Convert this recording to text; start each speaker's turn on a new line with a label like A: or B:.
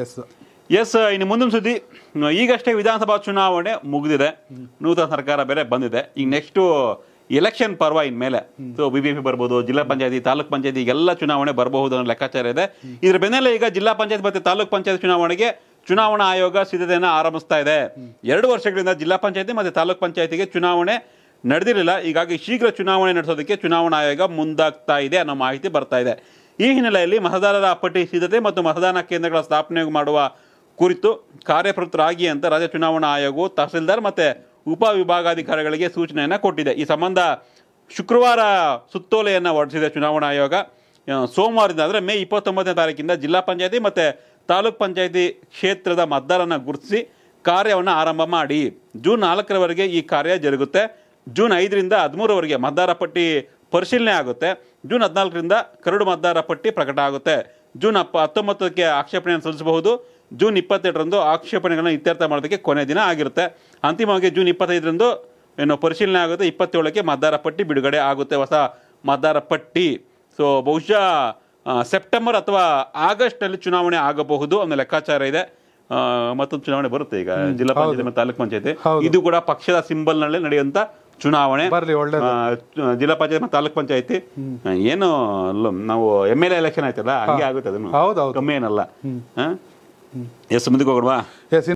A: S S ಇನ್ನು ಮುಂದಿನ ಸುದ್ದಿ ಈಗಷ್ಟೇ ವಿಧಾನಸಭಾ ಚುನಾವಣೆ ಮುಗಿದಿದೆ ನೂತನ ಸರ್ಕಾರ ಬೇರೆ ಬಂದಿದೆ ಈಗ ನೆಕ್ಸ್ಟ್ ಎಲೆಕ್ಷನ್ ಪರ್ವ ಇನ್ಮೇಲೆ ಸೊ ಬಿ ಬಿ ಪಿ ಬರ್ಬೋದು ಜಿಲ್ಲಾ ಪಂಚಾಯತಿ ತಾಲೂಕ್ ಪಂಚಾಯತಿ ಎಲ್ಲ ಚುನಾವಣೆ ಬರಬಹುದು ಅನ್ನೋ ಲೆಕ್ಕಾಚಾರ ಇದೆ ಇದ್ರ ಬೆನ್ನಲ್ಲೇ ಈಗ ಜಿಲ್ಲಾ ಪಂಚಾಯತ್ ಮತ್ತು ತಾಲೂಕ್ ಪಂಚಾಯತ್ ಚುನಾವಣೆಗೆ ಚುನಾವಣಾ ಆಯೋಗ ಸಿದ್ಧತೆಯನ್ನು ಆರಂಭಿಸ್ತಾ ಇದೆ ಎರಡು ವರ್ಷಗಳಿಂದ ಜಿಲ್ಲಾ ಪಂಚಾಯತಿ ಮತ್ತು ತಾಲೂಕ್ ಪಂಚಾಯತಿಗೆ ಚುನಾವಣೆ ನಡೆದಿರಲಿಲ್ಲ ಹೀಗಾಗಿ ಶೀಘ್ರ ಚುನಾವಣೆ ನಡೆಸೋದಕ್ಕೆ ಚುನಾವಣಾ ಆಯೋಗ ಮುಂದಾಗ್ತಾ ಇದೆ ಅನ್ನೋ ಮಾಹಿತಿ ಬರ್ತಾ ಇದೆ ಈ ಹಿನ್ನೆಲೆಯಲ್ಲಿ ಮತದಾರರ ಪಟ್ಟಿ ಸಿದ್ಧತೆ ಮತ್ತು ಮತದಾನ ಕೇಂದ್ರಗಳ ಸ್ಥಾಪನೆ ಮಾಡುವ ಕುರಿತು ಕಾರ್ಯಪ್ರವೃತ್ತರಾಗಿ ಅಂತ ರಾಜ್ಯ ಚುನಾವಣಾ ಆಯೋಗವು ತಹಸೀಲ್ದಾರ್ ಮತ್ತು ಉಪವಿಭಾಗಾಧಿಕಾರಿಗಳಿಗೆ ಸೂಚನೆಯನ್ನು ಕೊಟ್ಟಿದೆ ಈ ಸಂಬಂಧ ಶುಕ್ರವಾರ ಸುತ್ತೋಲೆಯನ್ನು ಹೊರಡಿಸಿದೆ ಚುನಾವಣಾ ಆಯೋಗ ಸೋಮವಾರದಿಂದ ಅಂದರೆ ಮೇ ಇಪ್ಪತ್ತೊಂಬತ್ತನೇ ತಾರೀಕಿಂದ ಜಿಲ್ಲಾ ಪಂಚಾಯತಿ ಮತ್ತು ತಾಲೂಕ್ ಪಂಚಾಯತಿ ಕ್ಷೇತ್ರದ ಮತದಾರನ ಗುರುತಿಸಿ ಕಾರ್ಯವನ್ನು ಆರಂಭ ಮಾಡಿ ಜೂನ್ ನಾಲ್ಕರವರೆಗೆ ಈ ಕಾರ್ಯ ಜರುಗುತ್ತೆ ಜೂನ್ ಐದರಿಂದ ಹದಿಮೂರವರೆಗೆ ಮತದಾರ ಪಟ್ಟಿ ಪರಿಶೀಲನೆ ಆಗುತ್ತೆ ಜೂನ್ ಹದಿನಾಲ್ಕರಿಂದ ಕರಡು ಮತದಾರ ಪಟ್ಟಿ ಪ್ರಕಟ ಆಗುತ್ತೆ ಜೂನ್ ಅಪ್ಪ ಹತ್ತೊಂಬತ್ತಕ್ಕೆ ಆಕ್ಷೇಪಣೆಯನ್ನು ಸಲ್ಲಿಸಬಹುದು ಜೂನ್ ಇಪ್ಪತ್ತೆರಡರಂದು ಆಕ್ಷೇಪಣೆಗಳನ್ನು ಇತ್ಯರ್ಥ ಮಾಡೋದಕ್ಕೆ ಕೊನೆ ದಿನ ಆಗಿರುತ್ತೆ ಅಂತಿಮವಾಗಿ ಜೂನ್ ಇಪ್ಪತ್ತೈದರಂದು ಏನು ಪರಿಶೀಲನೆ ಆಗುತ್ತೆ ಇಪ್ಪತ್ತೇಳಕ್ಕೆ ಮತದಾರ ಪಟ್ಟಿ ಬಿಡುಗಡೆ ಆಗುತ್ತೆ ಹೊಸ ಮತದಾರ ಪಟ್ಟಿ ಸೊ ಬಹುಶಃ ಸೆಪ್ಟೆಂಬರ್ ಅಥವಾ ಆಗಸ್ಟ್ನಲ್ಲಿ ಚುನಾವಣೆ ಆಗಬಹುದು ಅನ್ನೋ ಲೆಕ್ಕಾಚಾರ ಇದೆ ಮತ್ತೊಂದು ಚುನಾವಣೆ ಬರುತ್ತೆ ಈಗ ಜಿಲ್ಲಾ ಪಂಚಾಯತ್ ಮತ್ತು ತಾಲೂಕ್ ಪಂಚಾಯತಿ ಇದು ಕೂಡ ಪಕ್ಷದ ಸಿಂಬಲ್ನಲ್ಲೇ ನಡೆಯುವಂಥ ಚುನಾವಣೆ ಜಿಲ್ಲಾ ಪಂಚಾಯತ್ ಮತ್ತು ತಾಲೂಕ್ ಪಂಚಾಯತ್ ಏನು ನಾವು ಎಮ್ ಎಲ್ ಎಲೆಕ್ಷನ್ ಆಯ್ತಲ್ಲ ಹಂಗೆ ಆಗುತ್ತೆ ಅದನ್ನು ಕಮ್ಮಿ ಏನಲ್ಲ ಎಸ್ ಮುಂದಕ್ಕೆ ಹೋಗೋಣ